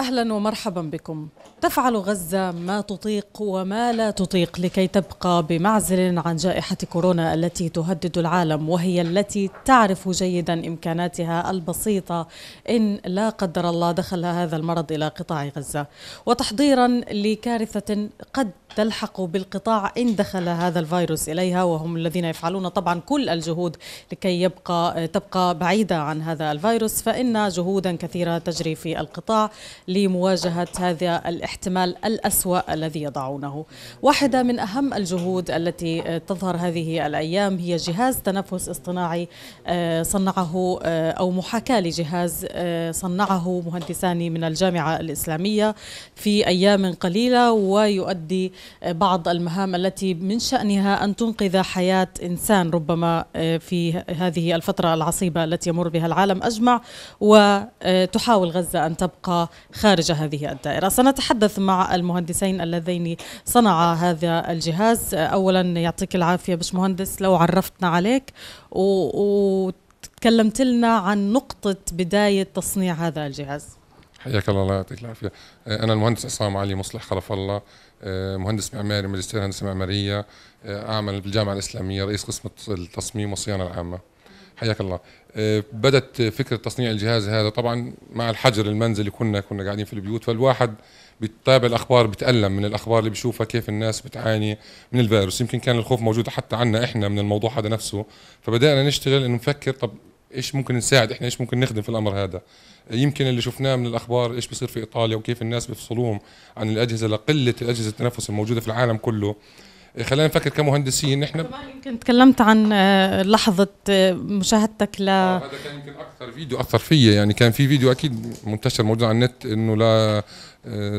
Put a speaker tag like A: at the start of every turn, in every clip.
A: اهلا ومرحبا بكم. تفعل غزه ما تطيق وما لا تطيق لكي تبقى بمعزل عن جائحه كورونا التي تهدد العالم وهي التي تعرف جيدا امكاناتها البسيطه ان لا قدر الله دخل هذا المرض الى قطاع غزه وتحضيرا لكارثه قد تلحق بالقطاع ان دخل هذا الفيروس اليها وهم الذين يفعلون طبعا كل الجهود لكي يبقى تبقى بعيده عن هذا الفيروس فان جهودا كثيره تجري في القطاع لمواجهة هذا الاحتمال الأسوأ الذي يضعونه واحدة من أهم الجهود التي تظهر هذه الأيام هي جهاز تنفس اصطناعي آه، صنعه آه، أو محاكاة لجهاز آه، صنعه مهندسان من الجامعة الإسلامية في أيام قليلة ويؤدي بعض المهام التي من شأنها أن تنقذ حياة إنسان ربما في هذه الفترة العصيبة التي يمر بها العالم أجمع وتحاول غزة أن تبقى خارج هذه الدائرة سنتحدث مع المهندسين اللذين صنعا هذا الجهاز أولا يعطيك العافية مهندس لو عرفتنا عليك و... وتكلمت لنا عن نقطة بداية تصنيع هذا الجهاز
B: حياك الله الله يعطيك العافيه أه، انا المهندس عصام علي مصلح خلف الله أه، مهندس معماري ماجستير هندسه معماريه أه، اعمل بالجامعه الاسلاميه رئيس قسم التصميم والصيانه العامه حياك الله آه، بدت فكره تصنيع الجهاز هذا طبعا مع الحجر المنزلي كنا كنا قاعدين في البيوت فالواحد بيتابع الاخبار بتالم من الاخبار اللي بشوفها كيف الناس بتعاني من الفيروس يمكن كان الخوف موجود حتى عنا احنا من الموضوع هذا نفسه فبدانا نشتغل انه نفكر طب ايش ممكن نساعد احنا ايش ممكن نخدم في الامر هذا يمكن اللي شفناه من الاخبار ايش بيصير في ايطاليا وكيف الناس بيفصلوهم عن الاجهزه لقله الاجهزه التنفس الموجوده في العالم كله خلينا نفكر كمهندسين نحن كمان
A: يمكن تكلمت عن آه، لحظه آه، مشاهدتك ل آه، هذا كان يمكن
B: اكثر فيديو اثر فيا يعني كان في فيديو اكيد منتشر موجود على النت انه لا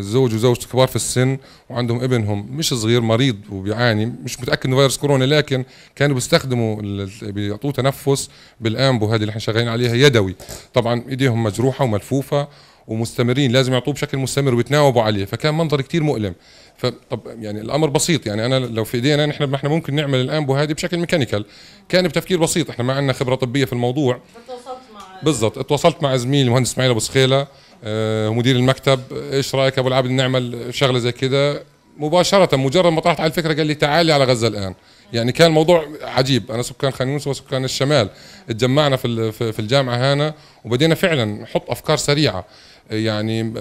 B: زوج وزوجته كبار في السن وعندهم ابنهم مش صغير مريض وبيعاني مش متاكد انه فيروس كورونا لكن كانوا بيستخدموا بيعطوه تنفس بالامبو هذه اللي احنا شغالين عليها يدوي طبعا ايديهم مجروحه وملفوفه ومستمرين لازم يعطوه بشكل مستمر ويتناوبوا عليه فكان منظر كتير مؤلم فطب يعني الامر بسيط يعني انا لو في ايدينا نحن ما احنا ممكن نعمل الانبو هذه بشكل ميكانيكال كان بتفكير بسيط احنا ما عندنا خبره طبيه في الموضوع بالضبط اتواصلت مع زميلي المهندس اسماعيل ابو سخيله آه مدير المكتب ايش رايك ابو العبد نعمل شغله زي كده مباشره مجرد ما طرحت على الفكره قال لي تعالي على غزه الان يعني كان الموضوع عجيب انا سكان خان يونس وسكان الشمال اتجمعنا في في الجامعه هنا وبدينا فعلا نحط افكار سريعه يعني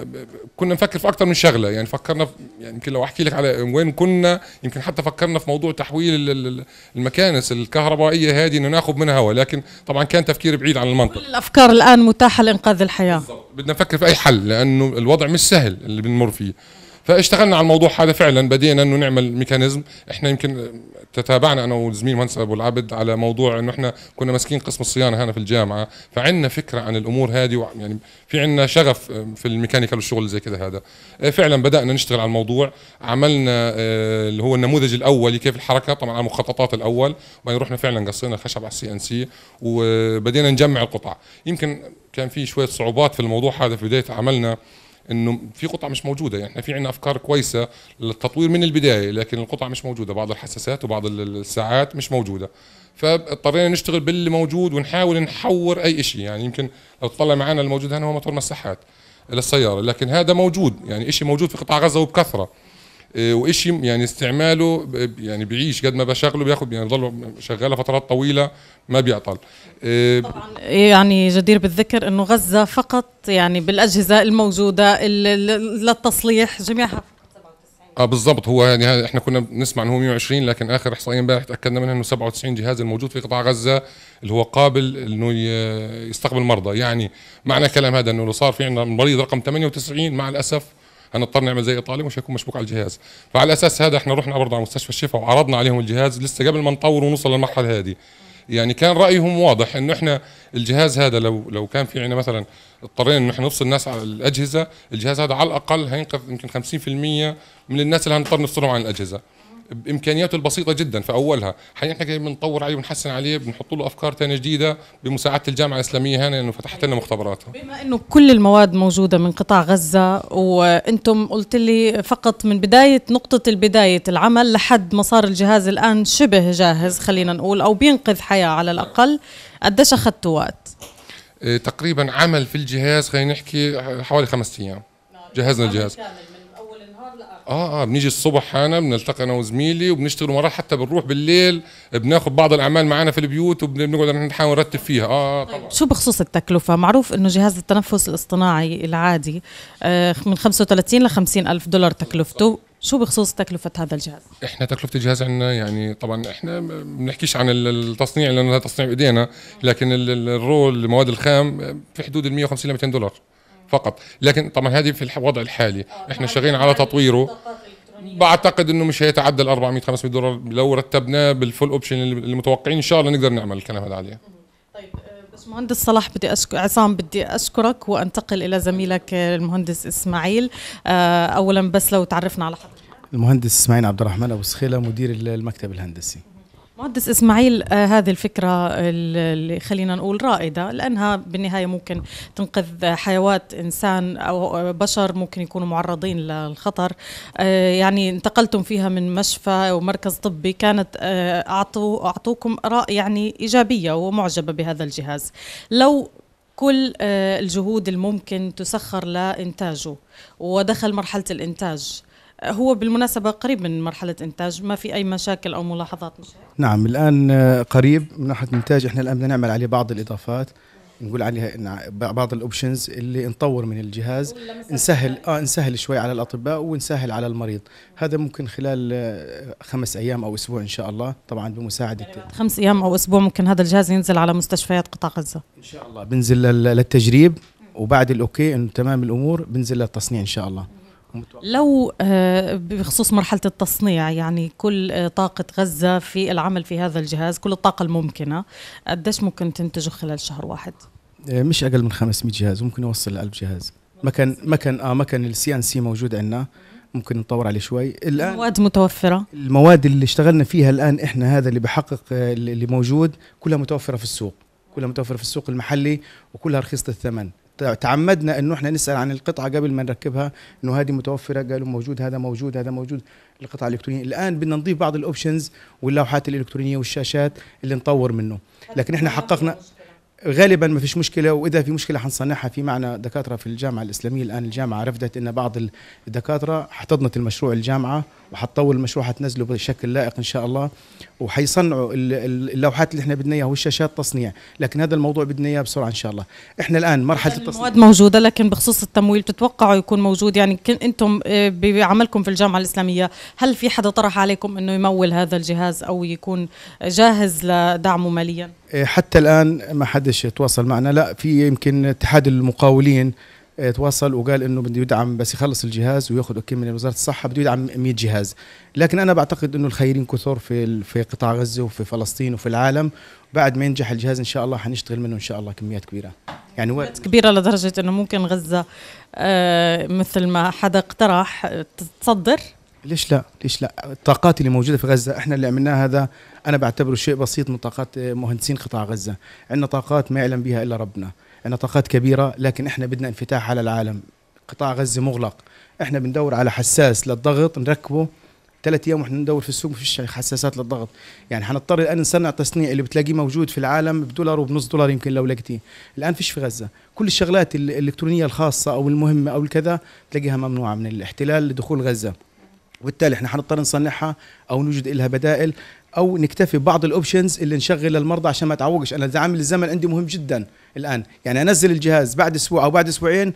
B: كنا نفكر في اكثر من شغله يعني فكرنا في يعني يمكن لو احكي لك على وين كنا يمكن حتى فكرنا في موضوع تحويل المكانس الكهربائيه هذه انه ناخذ منها هواء لكن طبعا كان تفكير بعيد عن المنطق كل
A: الافكار الان متاحه لانقاذ الحياه بالضبط.
B: بدنا نفكر في اي حل لانه الوضع مش سهل اللي بنمر فيه فاشتغلنا على الموضوع هذا فعلا بدينا انه نعمل ميكانيزم احنا يمكن تتابعنا انا والزميل مهندس ابو العبد على موضوع انه احنا كنا ماسكين قسم الصيانه هنا في الجامعه فعندنا فكره عن الامور هذه يعني في عندنا شغف آه، في الميكانيكال والشغل زي كذا هذا آه، فعلا بدانا نشتغل على الموضوع عملنا آه، اللي هو النموذج الاولي كيف الحركه طبعا على المخططات الاول وبعدين رحنا فعلا قصينا الخشب على السي ان سي وبدينا نجمع القطع يمكن كان في شويه صعوبات في الموضوع هذا في بدايه عملنا انه في قطع مش موجوده يعني احنا في عندنا افكار كويسه للتطوير من البدايه لكن القطع مش موجوده بعض الحساسات وبعض الساعات مش موجوده فاضطرينا نشتغل باللي موجود ونحاول نحور اي شيء يعني يمكن لو تطلع معنا الموجود هنا هو موتور مساحات للسياره لكن هذا موجود يعني شيء موجود في قطاع غزه وبكثره آه، وشيء يعني استعماله يعني بيعيش قد ما بشغله بياخذ يعني بضل شغاله فترات طويله ما بيعطل آه، طبعا
A: إيه، يعني جدير بالذكر انه غزه فقط يعني بالاجهزه الموجوده للتصليح جميعها
B: اه بالضبط هو يعني احنا كنا بنسمع انه هو 120 لكن اخر احصائيه امبارح تاكدنا منها انه 97 جهاز الموجود في قطاع غزه اللي هو قابل انه يستقبل مرضى يعني معنى كلام هذا انه لو صار في عندنا مريض رقم 98 مع الاسف هنضطر نعمل زي ايطاليا مش هيكون مشبوك على الجهاز فعلى اساس هذا احنا رحنا برضه على مستشفى الشفاء وعرضنا عليهم الجهاز لسه قبل ما نطور ونوصل للمرحله هذه يعني كان رايهم واضح انه احنا الجهاز هذا لو لو كان في عندنا مثلا اضطرينا انه احنا نفصل الناس على الاجهزه الجهاز هذا على الاقل هينقذ يمكن 50% من الناس اللي هنضطر نفصلهم عن الاجهزه بامكانياته البسيطه جدا في اولها حنحن احنا بنطور عليه وبنحسن عليه بنحط له افكار ثانيه جديده بمساعده الجامعه الاسلاميه هنا انه فتحت لنا مختبراتها
A: بما انه كل المواد موجوده من قطاع غزه وانتم قلت لي فقط من بدايه نقطه البدايه العمل لحد ما صار الجهاز الان شبه جاهز خلينا نقول او بينقذ حياه على الاقل قديش اخذتوا وقت
B: إيه، تقريبا عمل في الجهاز خلينا نحكي حوالي خمس ايام جهزنا الجهاز اه اه بنيجي الصبح انا بنلتقي انا وزميلي وبنشتغل مرات حتى بنروح بالليل بناخذ بعض الاعمال معنا في البيوت وبنقعد نحاول نرتب فيها اه, آه، طيب. طبعا
A: طيب شو بخصوص التكلفه معروف انه جهاز التنفس الاصطناعي العادي آه من 35 ل 50 الف دولار تكلفته شو بخصوص تكلفة هذا الجهاز؟
B: احنا تكلفة الجهاز عندنا يعني طبعا احنا بنحكيش عن التصنيع لانه هذا تصنيع بايدينا لكن الرول المواد الخام في حدود ال 150 ل 200 دولار فقط لكن طبعا هذه في الوضع الحالي آه، احنا نعم. شغالين يعني على تطويره بعتقد انه مش هيتعدى ال 400 500 دولار لو رتبناه بالفول اوبشن اللي متوقعين ان شاء الله نقدر نعمل الكلام هذا عليه طيب
A: آه، بس مهندس صلاح بدي أشكر عصام بدي اشكرك وانتقل الى زميلك المهندس اسماعيل آه، اولا بس لو تعرفنا على حضرتك
C: المهندس اسماعيل عبد الرحمن ابو سخيله مدير المكتب الهندسي
A: مهندس اسماعيل آه هذه الفكره اللي خلينا نقول رائده لانها بالنهايه ممكن تنقذ حيوات انسان او بشر ممكن يكونوا معرضين للخطر آه يعني انتقلتم فيها من مشفى ومركز طبي كانت آه اعطوا اعطوكم اراء يعني ايجابيه ومعجبه بهذا الجهاز لو كل آه، الجهود الممكن تسخر لإنتاجه ودخل مرحلة الإنتاج هو بالمناسبة قريب من مرحلة إنتاج ما في أي مشاكل أو ملاحظات
C: نعم الآن قريب من ناحية إنتاج إحنا الآن بدنا نعمل عليه بعض الإضافات نقول عليها بعض الاوبشنز اللي نطور من الجهاز نسهل اه نسهل شوي على الاطباء ونسهل على المريض هذا ممكن خلال آه، خمس ايام او اسبوع ان شاء الله طبعا بمساعده يعني
A: خمس ايام او اسبوع ممكن هذا الجهاز ينزل على مستشفيات قطاع غزه ان شاء الله
C: بنزل للتجريب وبعد الاوكي انه تمام الامور بنزل للتصنيع ان شاء الله
A: لو آه، بخصوص مرحله التصنيع يعني كل آه، طاقه غزه في العمل في هذا الجهاز كل الطاقه الممكنه قديش ممكن تنتجه خلال شهر واحد
C: آه، مش اقل من 500 جهاز ممكن يوصل ل 1000 جهاز مكان مكان اه مكان السي ان سي موجود عندنا ممكن نطور عليه شوي الان المواد متوفره المواد اللي اشتغلنا فيها الان احنا هذا اللي بحقق اللي موجود كلها متوفره في السوق كلها متوفره في السوق المحلي وكلها رخيصه الثمن تعمدنا انه احنا نسال عن القطعه قبل ما نركبها انه هذه متوفره قالوا موجود هذا موجود هذا موجود القطع الالكترونيه الان بدنا نضيف بعض الاوبشنز واللوحات الالكترونيه والشاشات اللي نطور منه لكن احنا حققنا غالبا ما فيش مشكله واذا في مشكله حنصنعها في معنى دكاتره في الجامعه الاسلاميه الان الجامعه رفضت ان بعض الدكاتره حتضنت المشروع الجامعه وحتطول المشروع حتنزله بشكل لائق ان شاء الله وحيصنعوا اللوحات اللي احنا بدنا اياها والشاشات تصنيع لكن هذا الموضوع بدنا اياه بسرعه ان شاء الله احنا الان مرحله التصنيع المواد موجوده
A: لكن بخصوص التمويل بتتوقعوا يكون موجود يعني انتم آه، بعملكم في الجامعه الاسلاميه هل في حدا طرح عليكم انه يمول هذا الجهاز او يكون جاهز لدعمه ماليا
C: إيه، حتى الان ما حدش تواصل معنا لا في يمكن اتحاد المقاولين إيه، تواصل وقال انه بده يدعم بس يخلص الجهاز وياخذ اوكي من وزاره الصحه بده يدعم 100 جهاز لكن انا بعتقد انه الخيرين كثر في في قطاع غزه وفي فلسطين وفي العالم بعد ما ينجح الجهاز ان شاء الله حنشتغل منه ان شاء الله كميات كبيره يعني كميات كبيره
A: لدرجه انه ممكن غزه آه، مثل ما حدا اقترح تصدر
C: ليش لا؟ ليش لا؟ الطاقات اللي موجوده في غزه احنا اللي عملناه هذا انا بعتبره شيء بسيط من طاقات مهندسين قطاع غزه، عندنا طاقات ما يعلم بها الا ربنا، عندنا طاقات كبيره لكن احنا بدنا انفتاح على العالم، قطاع غزه مغلق، احنا بندور على حساس للضغط نركبه ثلاث ايام واحنا ندور في السوق ما فيش حساسات للضغط، يعني حنضطر الان نصنع تصنيع اللي بتلاقيه موجود في العالم بدولار وبنص دولار يمكن لو لقيتيه، الان فيش في غزه، كل الشغلات الالكترونيه الخاصه او المهمه او الكذا تلاقيها ممنوعه من الاحتلال لدخول غزه. وبالتالي احنا حنضطر نصنعها او نوجد لها بدائل او نكتفي بعض الاوبشنز اللي نشغل للمرضى عشان ما تعوقش انا اذا عامل الزمن عندي مهم جدا الان يعني انزل الجهاز بعد اسبوع او بعد اسبوعين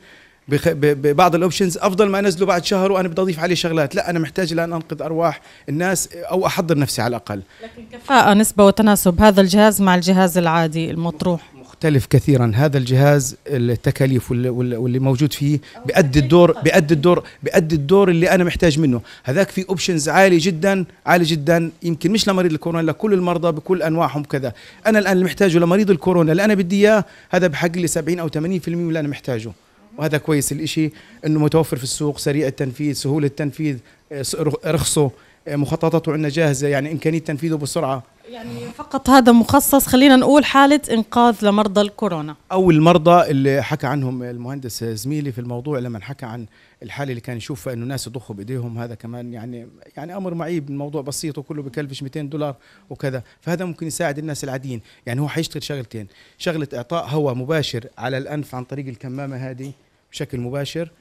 C: ببعض الاوبشنز افضل ما انزله بعد شهر وانا بدي اضيف عليه شغلات لا انا محتاج الان انقذ ارواح الناس او احضر نفسي على الاقل
A: لكن كفاءه نسبه وتناسب هذا الجهاز مع الجهاز
C: العادي المطروح يختلف كثيرا هذا الجهاز التكاليف واللي موجود فيه بيأدي الدور بيأدي الدور بيأدي الدور اللي انا محتاج منه هذاك في اوبشنز عالي جدا عالي جدا يمكن مش لمريض الكورونا لكل المرضى بكل انواعهم كذا انا الان اللي محتاجه لمريض الكورونا اللي انا بدي اياه هذا بحق لي 70 او 80% من اللي انا محتاجه وهذا كويس الإشي انه متوفر في السوق سريع التنفيذ سهوله التنفيذ آه، رخصه آه، مخططاته عندنا جاهزه يعني امكانيه تنفيذه بسرعه يعني
A: فقط هذا مخصص خلينا نقول حالة إنقاذ لمرضى الكورونا
C: أو المرضى اللي حكى عنهم المهندس زميلي في الموضوع لما حكى عن الحالة اللي كان يشوفها إنه ناس يضخوا بإيديهم هذا كمان يعني يعني أمر معيب الموضوع بسيط وكله بكلفش 200 دولار وكذا فهذا ممكن يساعد الناس العاديين يعني هو حيشتغل شغلتين شغلة إعطاء هواء مباشر على الأنف عن طريق الكمامة هذه بشكل مباشر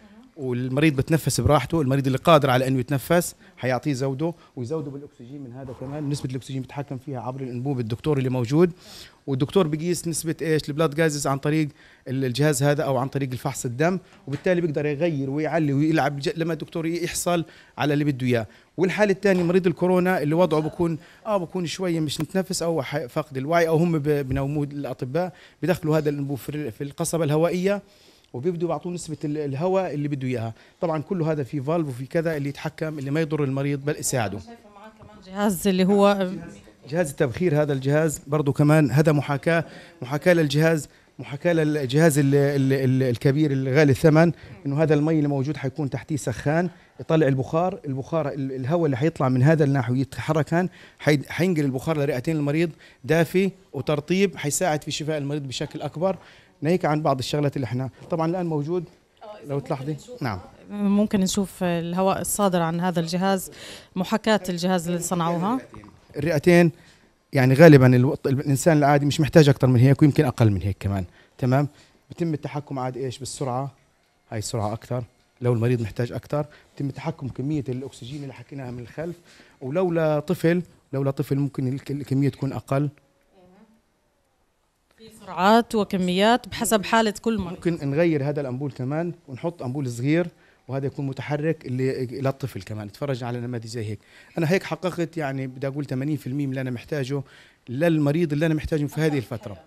C: والمريض بتنفس براحته المريض اللي قادر على انه يتنفس حيعطيه زوده ويزوده بالاكسجين من هذا كمان نسبه الاكسجين بيتحكم فيها عبر الانبوب الدكتور اللي موجود والدكتور بيقيس نسبه ايش البلاد جازز عن طريق الجهاز هذا او عن طريق الفحص الدم وبالتالي بيقدر يغير ويعلي ويلعب لما الدكتور يحصل على اللي بده اياه والحاله الثانيه مريض الكورونا اللي وضعه بكون اه بكون شويه مش متنفس او فاقد الوعي او هم بنوموه الاطباء بدخلوا هذا الانبوب في القصبه الهوائيه وبيبدوا بيعطوه نسبه الهواء اللي بده اياها طبعا كله هذا في فالف وفي كذا اللي يتحكم اللي ما يضر المريض بل يساعده كمان جهاز اللي هو جهاز التبخير هذا الجهاز برضه كمان هذا محاكاه محاكاه للجهاز محاكاه للجهاز الكبير الغالي الثمن انه هذا المي اللي موجود حيكون تحتيه سخان يطلع البخار البخار الهواء اللي حيطلع من هذا الناحيه ويتحرك هان حينقل البخار لرئتين المريض دافي وترطيب حيساعد في شفاء المريض بشكل اكبر ناهيك عن بعض الشغلات اللي احنا طبعا الان موجود آه، لو تلاحظي نعم
A: ممكن نشوف الهواء الصادر عن هذا الجهاز محاكاة الجهاز اللي صنعوها
C: الرئتين يعني غالبا الانسان العادي مش محتاج اكثر من هيك ويمكن اقل من هيك كمان تمام بتم التحكم عاد ايش بالسرعه هاي السرعه اكثر لو المريض محتاج اكثر بتم التحكم كميه الاكسجين اللي حكيناها من الخلف ولولا طفل لولا طفل ممكن الكميه تكون اقل في سرعات وكميات بحسب حاله كل مريض ممكن نغير هذا الامبول كمان ونحط امبول صغير وهذا يكون متحرك اللي للطفل كمان تفرج على نماذج زي هيك انا هيك حققت يعني بدي اقول 80% من اللي انا محتاجه للمريض اللي انا محتاجه في هذه الفتره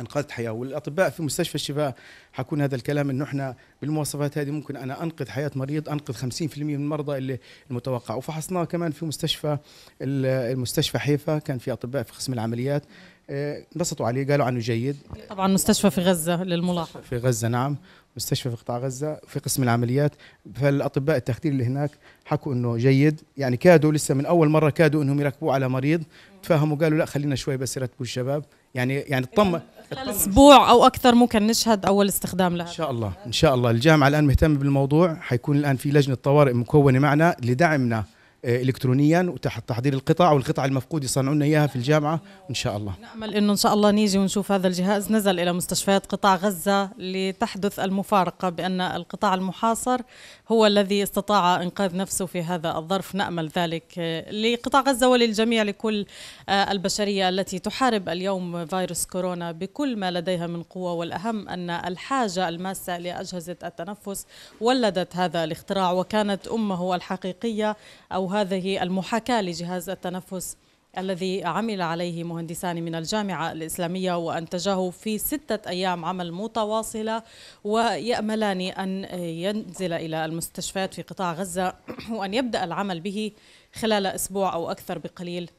C: انقذت حياه والاطباء في مستشفى الشفاء حكون هذا الكلام انه احنا بالمواصفات هذه ممكن انا انقذ حياه مريض انقذ 50% من المرضى اللي المتوقع وفحصناه كمان في مستشفى المستشفى حيفا كان في اطباء في قسم العمليات آه، انبسطوا عليه قالوا عنه جيد
A: طبعا مستشفى في غزة للملاحظة
C: في غزة نعم مستشفى في قطاع غزة في قسم العمليات فالأطباء التخدير اللي هناك حكوا أنه جيد يعني كادوا لسه من أول مرة كادوا أنهم يركبوه على مريض تفهموا قالوا لا خلينا شوي بس يرتبوا الشباب يعني يعني اطمن
A: خلال اسبوع او اكثر ممكن نشهد
C: اول استخدام لها ان شاء الله ان شاء الله الجامعه الان مهتمه بالموضوع حيكون الان في لجنه طوارئ مكونه معنا لدعمنا آه، الكترونيا وتحت تحضير القطع والقطع المفقود يصنعوا لنا اياها في الجامعه ان شاء الله
A: نامل انه ان شاء الله نيجي ونشوف هذا الجهاز نزل الى مستشفيات قطاع غزه لتحدث المفارقه بان القطاع المحاصر هو الذي استطاع انقاذ نفسه في هذا الظرف نامل ذلك آه، لقطاع غزه وللجميع لكل آه، البشريه التي تحارب اليوم فيروس كورونا بكل ما لديها من قوه والاهم ان الحاجه الماسه لاجهزه التنفس ولدت هذا الاختراع وكانت امه الحقيقيه او هذه المحاكاة لجهاز التنفس الذي عمل عليه مهندسان من الجامعة الإسلامية وأنتجه في ستة أيام عمل متواصلة ويأملان أن ينزل إلى المستشفيات في قطاع غزة وأن يبدأ العمل به خلال أسبوع أو أكثر بقليل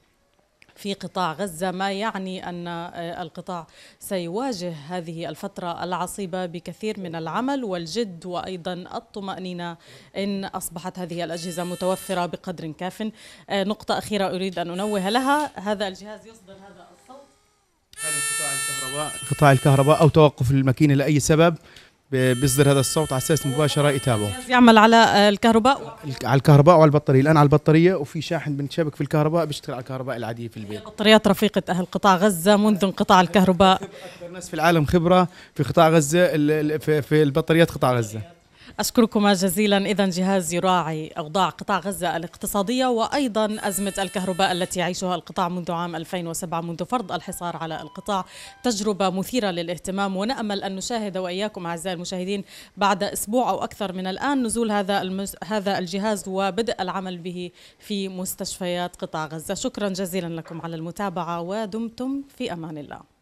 A: في قطاع غزة ما يعني أن آه، القطاع سيواجه هذه الفترة العصيبة بكثير من العمل والجد وأيضا الطمأنينة إن أصبحت هذه الأجهزة متوفرة بقدر كاف آه، نقطة أخيرة أريد أن أنوه لها هذا الجهاز يصدر هذا الصوت هذا قطاع
C: الكهرباء قطاع الكهرباء أو توقف الماكينة لأي سبب بيصدر هذا الصوت على اساس مباشره يتابعه
A: يعمل على الكهرباء
C: على الكهرباء وعلى البطاريه الان على البطاريه وفي شاحن بنشبك في الكهرباء بيشتغل على الكهرباء العاديه في البيت
A: البطاريات رفيقه اهل قطاع غزه منذ انقطاع الكهرباء
C: اكثر ناس في العالم خبره في قطاع غزه في البطاريات قطاع غزه
A: أشكركما جزيلا إذا جهاز يراعي أوضاع قطاع غزة الاقتصادية وأيضا أزمة الكهرباء التي يعيشها القطاع منذ عام 2007 منذ فرض الحصار على القطاع تجربة مثيرة للاهتمام ونأمل أن نشاهد وإياكم أعزائي المشاهدين بعد أسبوع أو أكثر من الآن نزول هذا المز... هذا الجهاز وبدء العمل به في مستشفيات قطاع غزة شكرا جزيلا لكم على المتابعة ودمتم في أمان الله